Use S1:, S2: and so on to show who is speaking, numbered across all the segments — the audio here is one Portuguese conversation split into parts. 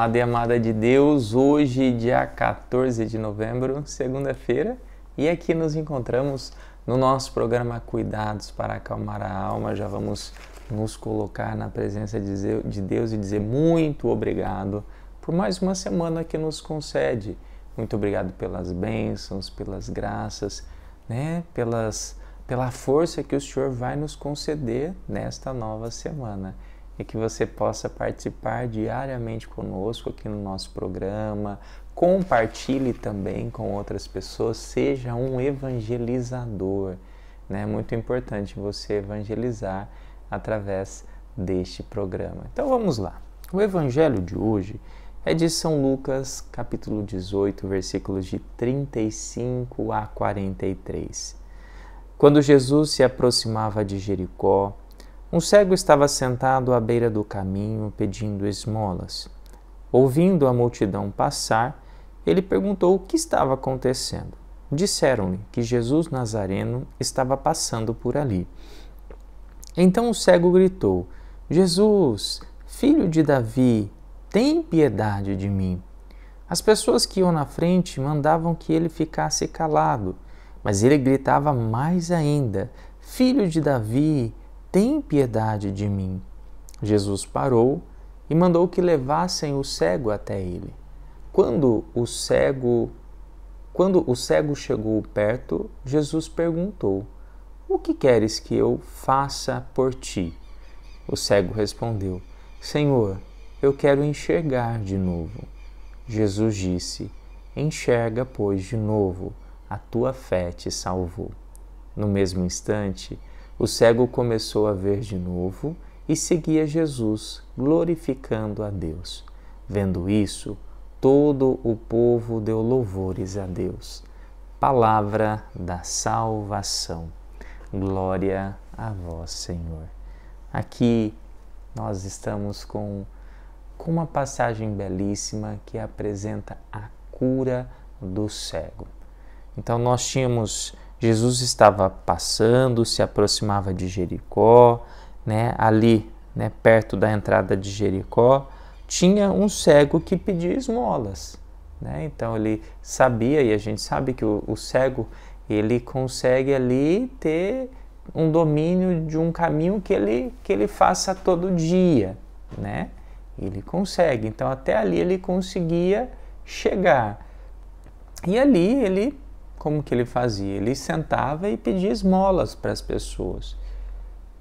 S1: Amado e amada de Deus, hoje, dia 14 de novembro, segunda-feira, e aqui nos encontramos no nosso programa Cuidados para Acalmar a Alma. Já vamos nos colocar na presença de Deus e dizer muito obrigado por mais uma semana que nos concede. Muito obrigado pelas bênçãos, pelas graças, né? pelas, pela força que o Senhor vai nos conceder nesta nova semana e que você possa participar diariamente conosco aqui no nosso programa. Compartilhe também com outras pessoas, seja um evangelizador. Né? É muito importante você evangelizar através deste programa. Então vamos lá. O evangelho de hoje é de São Lucas, capítulo 18, versículos de 35 a 43. Quando Jesus se aproximava de Jericó, um cego estava sentado à beira do caminho pedindo esmolas. Ouvindo a multidão passar, ele perguntou o que estava acontecendo. Disseram-lhe que Jesus Nazareno estava passando por ali. Então o cego gritou: Jesus, filho de Davi, tem piedade de mim. As pessoas que iam na frente mandavam que ele ficasse calado, mas ele gritava mais ainda: Filho de Davi, tem piedade de mim. Jesus parou e mandou que levassem o cego até ele. Quando o cego quando o cego chegou perto, Jesus perguntou: O que queres que eu faça por ti? O cego respondeu: Senhor, eu quero enxergar de novo. Jesus disse: Enxerga, pois, de novo, a tua fé te salvou. No mesmo instante, o cego começou a ver de novo e seguia Jesus, glorificando a Deus. Vendo isso, todo o povo deu louvores a Deus. Palavra da salvação. Glória a vós, Senhor. Aqui nós estamos com, com uma passagem belíssima que apresenta a cura do cego. Então, nós tínhamos Jesus estava passando, se aproximava de Jericó, né, ali, né, perto da entrada de Jericó, tinha um cego que pedia esmolas. Né? Então ele sabia, e a gente sabe que o, o cego ele consegue ali ter um domínio de um caminho que ele, que ele faça todo dia, né? Ele consegue. Então até ali ele conseguia chegar. E ali ele como que ele fazia? Ele sentava e pedia esmolas para as pessoas.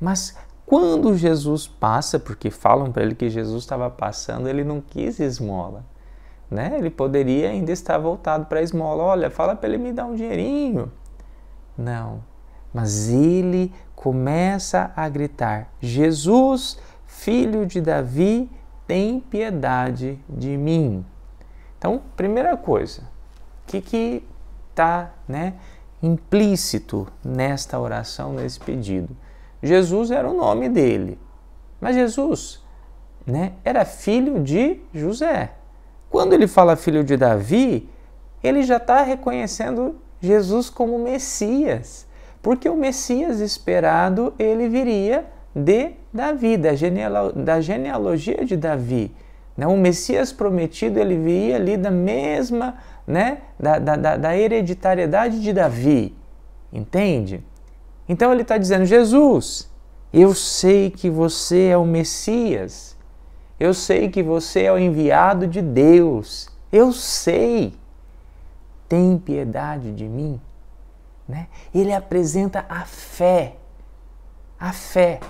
S1: Mas quando Jesus passa, porque falam para ele que Jesus estava passando, ele não quis esmola. Né? Ele poderia ainda estar voltado para a esmola. Olha, fala para ele me dar um dinheirinho. Não. Mas ele começa a gritar: Jesus, filho de Davi, tem piedade de mim. Então, primeira coisa, o que, que está né, implícito nesta oração, nesse pedido. Jesus era o nome dele, mas Jesus né, era filho de José. Quando ele fala filho de Davi, ele já está reconhecendo Jesus como Messias, porque o Messias esperado ele viria de Davi, da, genealo da genealogia de Davi. Né? O Messias prometido ele viria ali da mesma né, da, da, da hereditariedade de Davi, entende? Então ele está dizendo: Jesus, eu sei que você é o Messias, eu sei que você é o enviado de Deus, eu sei, tem piedade de mim. Né? Ele apresenta a fé, a fé.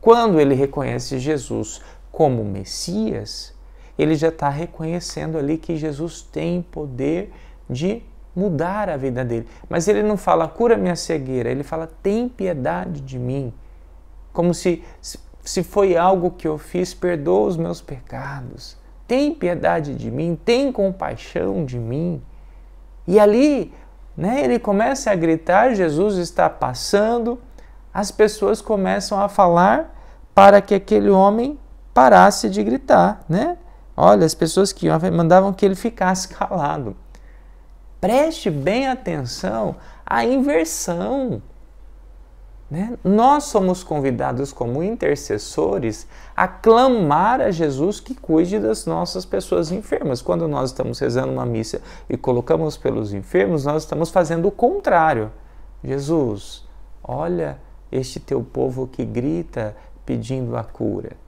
S1: Quando ele reconhece Jesus como Messias, ele já está reconhecendo ali que Jesus tem poder de mudar a vida dele. Mas ele não fala cura minha cegueira, ele fala tem piedade de mim. Como se se foi algo que eu fiz, perdoa os meus pecados. Tem piedade de mim, tem compaixão de mim. E ali, né, ele começa a gritar, Jesus está passando, as pessoas começam a falar para que aquele homem parasse de gritar, né? Olha, as pessoas que mandavam que ele ficasse calado. Preste bem atenção à inversão. Né? Nós somos convidados como intercessores a clamar a Jesus que cuide das nossas pessoas enfermas. Quando nós estamos rezando uma missa e colocamos pelos enfermos, nós estamos fazendo o contrário. Jesus, olha este teu povo que grita pedindo a cura.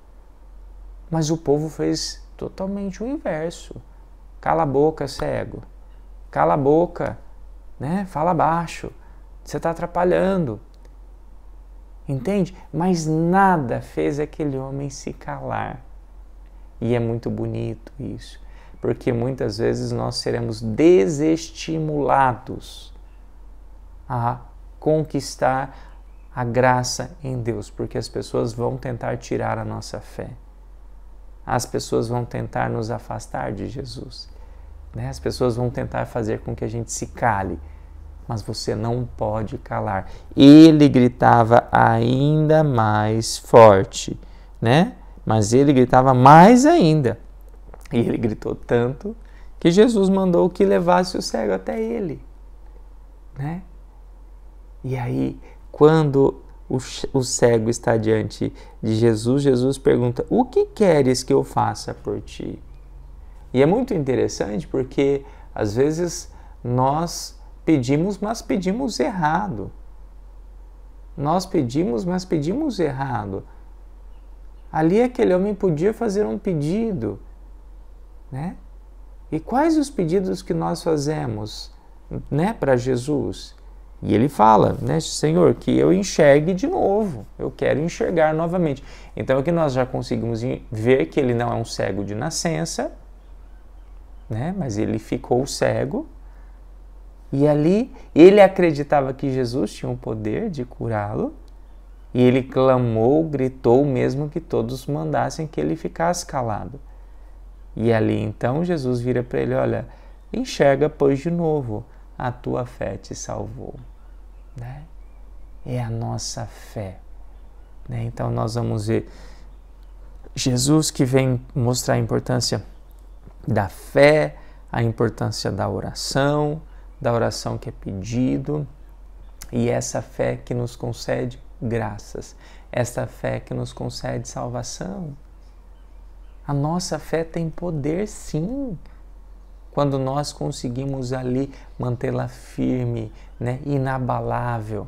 S1: Mas o povo fez totalmente o inverso. Cala a boca, cego. É Cala a boca, né? Fala baixo. Você está atrapalhando. Entende? Mas nada fez aquele homem se calar. E é muito bonito isso, porque muitas vezes nós seremos desestimulados a conquistar a graça em Deus, porque as pessoas vão tentar tirar a nossa fé as pessoas vão tentar nos afastar de Jesus. Né? As pessoas vão tentar fazer com que a gente se cale, mas você não pode calar. Ele gritava ainda mais forte, né? Mas ele gritava mais ainda. E ele gritou tanto que Jesus mandou que levasse o cego até ele, né? E aí, quando o, o cego está diante de Jesus, Jesus pergunta: O que queres que eu faça por ti? E é muito interessante porque às vezes nós pedimos, mas pedimos errado. Nós pedimos, mas pedimos errado. Ali aquele homem podia fazer um pedido, né? E quais os pedidos que nós fazemos, né, para Jesus? E ele fala, né, Senhor, que eu enxergue de novo, eu quero enxergar novamente. Então aqui é nós já conseguimos ver que ele não é um cego de nascença, né, mas ele ficou cego. E ali ele acreditava que Jesus tinha o poder de curá-lo, e ele clamou, gritou, mesmo que todos mandassem que ele ficasse calado. E ali então Jesus vira para ele: Olha, enxerga, pois de novo, a tua fé te salvou né? é a nossa fé. Né? Então nós vamos ver Jesus que vem mostrar a importância da fé, a importância da oração, da oração que é pedido e essa fé que nos concede graças, essa fé que nos concede salvação. A nossa fé tem poder sim quando nós conseguimos ali mantê-la firme, né, inabalável.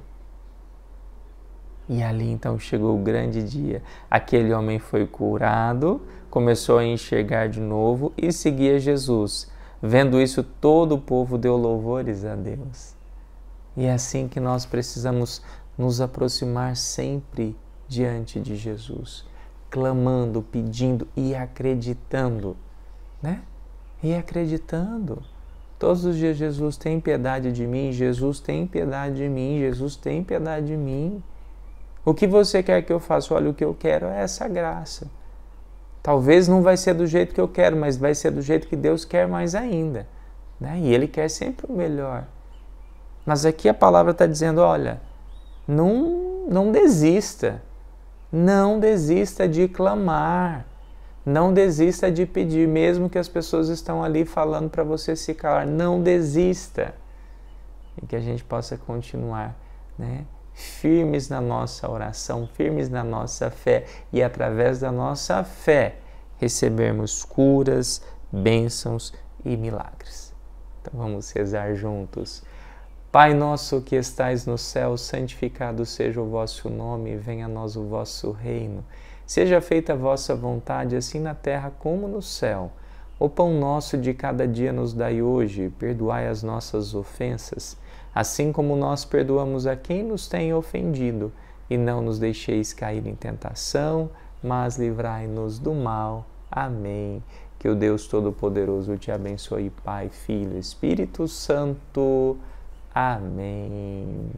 S1: E ali então chegou o grande dia. Aquele homem foi curado, começou a enxergar de novo e seguia Jesus. Vendo isso, todo o povo deu louvores a Deus. E é assim que nós precisamos nos aproximar sempre diante de Jesus, clamando, pedindo e acreditando, né? e acreditando. Todos os dias, Jesus tem piedade de mim, Jesus tem piedade de mim, Jesus tem piedade de mim. O que você quer que eu faça? Olha, o que eu quero é essa graça. Talvez não vai ser do jeito que eu quero, mas vai ser do jeito que Deus quer mais ainda. Né? E Ele quer sempre o melhor. Mas aqui a palavra está dizendo: olha, não, não desista, não desista de clamar. Não desista de pedir, mesmo que as pessoas estão ali falando para você se calar. Não desista. E que a gente possa continuar, né? Firmes na nossa oração, firmes na nossa fé e através da nossa fé recebermos curas, bênçãos e milagres. Então vamos rezar juntos. Pai nosso que estais no céu, santificado seja o vosso nome, venha a nós o vosso reino Seja feita a vossa vontade, assim na terra como no céu. O pão nosso de cada dia nos dai hoje, perdoai as nossas ofensas, assim como nós perdoamos a quem nos tem ofendido, e não nos deixeis cair em tentação, mas livrai-nos do mal. Amém. Que o Deus Todo-Poderoso te abençoe, Pai, Filho, Espírito Santo. Amém.